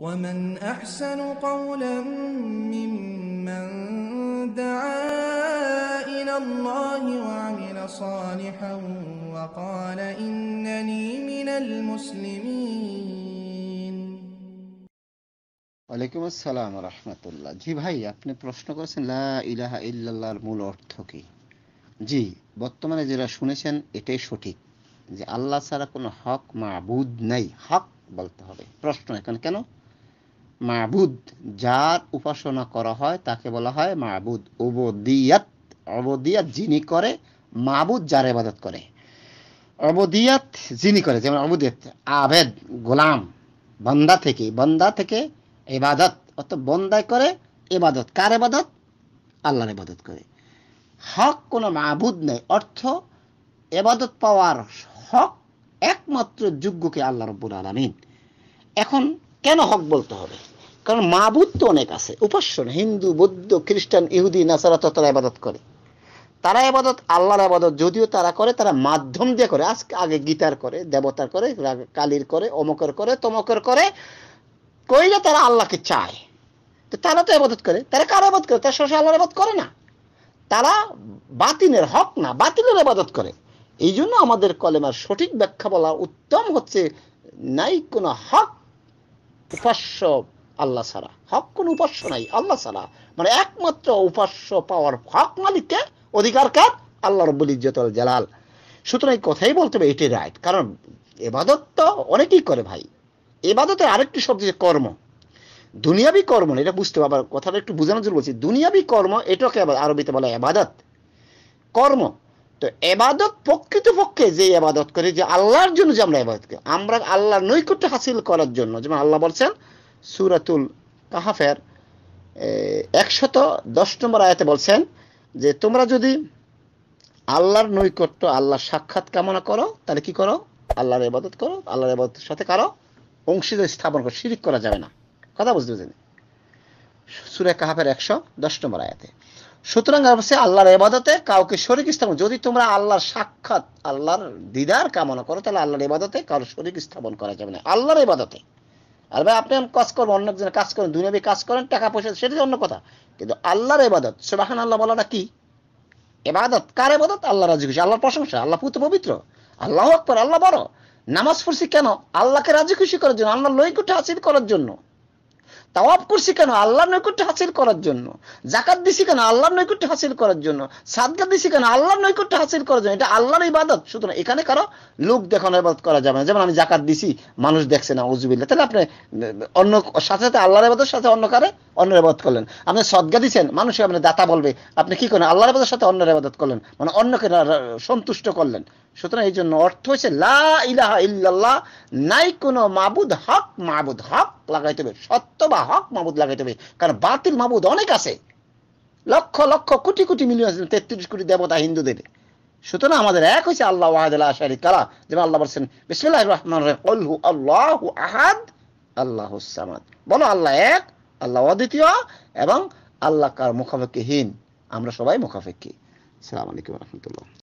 ومن أحسن قولا ممن دعا إلى الله وعمل صالحا وقال إنني من المسلمين ওয়ালাইকুম আসসালাম রহমতুল্লাহ জি ভাই আপনি প্রশ্ন করেছেন লা ইলাহা ইল্লাল্লাহর মূল অর্থ কি জি বর্তমানে যারা শুনেছেন এটাই সঠিক যে আল্লাহ ছাড়া কোনো হক মাবুদ নাই হক বলতে হবে প্রশ্ন এখন কেন মাবুদ যার উপাসনা করা হয় তাকে বলা হয় মাবুদ অবদিয়াত অবদিয়াত যিনি করে মাবুদ যার ইবাদত করে অবদিয়াত যিনি করে যেমন অবদিয়াত আবেদ গোলাম বন্দা থেকে বন্দা থেকে এবাদত অত বন্দায় করে এবাদত কার এবাদত আল্লাহর এবাদত করে হক কোনো মাবুদ নেই অর্থ এবাদত পাওয়ার হক একমাত্র যোগ্যকে আল্লাহ রব্বুল আলমিন এখন কেন হক বলতে হবে কারণ মাবুদ তো অনেক আছে উপাস্য হিন্দু বৌদ্ধ খ্রিস্টান ইহুদি নাসারা তো তারা আবাদত করে তারা আবাদত আল্লাহর আবাদত যদিও তারা করে তারা মাধ্যম দিয়ে করে আজকে আগে গীতার করে দেবতার করে কালীর করে অমকের করে তমকের করে কইলে তারা আল্লাহকে চায় তো তারা তো আবাদত করে তারা কার আবাদ করে তারা সরাসরি আল্লাহর আবাদ করে না তারা বাতিনের হক না বাতিলের আবাদত করে এই জন্য আমাদের কলেমার সঠিক ব্যাখ্যা বলা উত্তম হচ্ছে নাই কোনো হক উপাস্য আল্লাহ ছাড়া হক কোনো উপাস্য নাই আল্লাহ ছাড়া মানে একমাত্র উপাস্য পাওয়ার হক মালিককে অধিকার কার আল্লাহ রব্বুল ইজ্জতল জালাল সুতরাং এই কথাই বলতে হবে এটি রাইট কারণ এবাদত তো অনেকেই করে ভাই এবাদতে আরেকটি শব্দ যে কর্ম দুনিয়াবি কর্ম এটা বুঝতে পারবার কথাটা একটু বোঝানোর জন্য বলছি দুনিয়াবি কর্ম এটাকে আরবিতে বলা এবাদত কর্ম তো এবাদত প্রকৃতপক্ষে যে এবাদত করে যে আল্লাহর জন্য যে আমরা এবাদত করি আমরা আল্লাহর নৈকট্য হাসিল করার জন্য যেমন আল্লাহ বলছেন সুরাতুল কাহাফের একশত দশ নম্বর আয়াতে বলছেন যে তোমরা যদি আল্লাহর নৈকট্য আল্লাহর সাক্ষাৎ কামনা করো তাহলে কি করো আল্লাহর এবাদত করো আল্লাহর এবাদতের সাথে কারো অংশীদার স্থাপন করো শিরিক করা যাবে না কথা বুঝতে বুঝেনি সুরে কাহাফের একশো দশ নম্বর আয়াতে সুতরাং সে আল্লাহর এবাদতে কাউকে শরিক স্থাপন যদি তোমরা আল্লাহর সাক্ষাৎ আল্লাহর দিদার কামনা করো তাহলে আল্লাহর এবাদতে কারো শরিক স্থাপন করা যাবে না আল্লাহর এবাদতে আর ভাই আপনি কাজ করবো অন্য একজনের কাজ করেন দুনিয়াবি কাজ করেন টাকা পয়সা সেটা অন্য কথা কিন্তু আল্লাহর এবাদত সুবাহান আল্লাহ বলাটা কি এবাদত কার এবাদত আল্লাহ রাজি খুশি আল্লাহর প্রশংসা আল্লাহ পুত্র পবিত্র আল্লাহ আকবর আল্লাহ বড় নামাজ পড়ছি কেন আল্লাহকে রাজি খুশি করার জন্য আল্লাহ লৈকুটা হাসিল করার জন্য তাওয়াব করছি কেন আল্লাহ নৈকট্য হাসিল করার জন্য জাকাত দিছি কেন আল্লাহ নৈকট্য হাসিল করার জন্য সাদগা দিছি কেন আল্লাহ নৈকট্য হাসিল করার জন্য এটা আল্লাহর ইবাদত সুতরাং এখানে কারো লোক দেখানো ইবাদত করা যাবে না যেমন আমি জাকাত দিছি মানুষ দেখছে না ওজুবিল্লা তাহলে আপনি অন্য সাথে সাথে আল্লাহর ইবাদতের সাথে অন্য কারে অন্য ইবাদত করলেন আপনি সদগা দিচ্ছেন মানুষকে আপনি দাতা বলবে আপনি কি করেন আল্লাহর ইবাদতের সাথে অন্য ইবাদত করলেন মানে অন্যকে সন্তুষ্ট করলেন সুতরাং এই জন্য অর্থ হচ্ছে লা ইলাহা ইল্লাল্লাহ নাই কোনো মাবুদ হক মাবুদ হক লাগাইতে হবে সত্য বা হক মাবুদ লাগাইতে হবে কারণ বাতিল মাবুদ অনেক আছে লক্ষ লক্ষ কোটি কোটি মিলিয়ন আছে তেত্রিশ কোটি দেবতা হিন্দুদের সুতরাং আমাদের এক হয়েছে আল্লাহ ওয়াহাদ শারিক কালা যেমন আল্লাহ বলছেন বিসমিল্লাহ রহমান আল্লাহ আহাদ আল্লাহ সামাদ বলো আল্লাহ এক আল্লাহ অদ্বিতীয় এবং আল্লাহ কার মুখাপেক্ষিহীন আমরা সবাই মুখাপেক্ষী সালাম রহমতুল্লাহ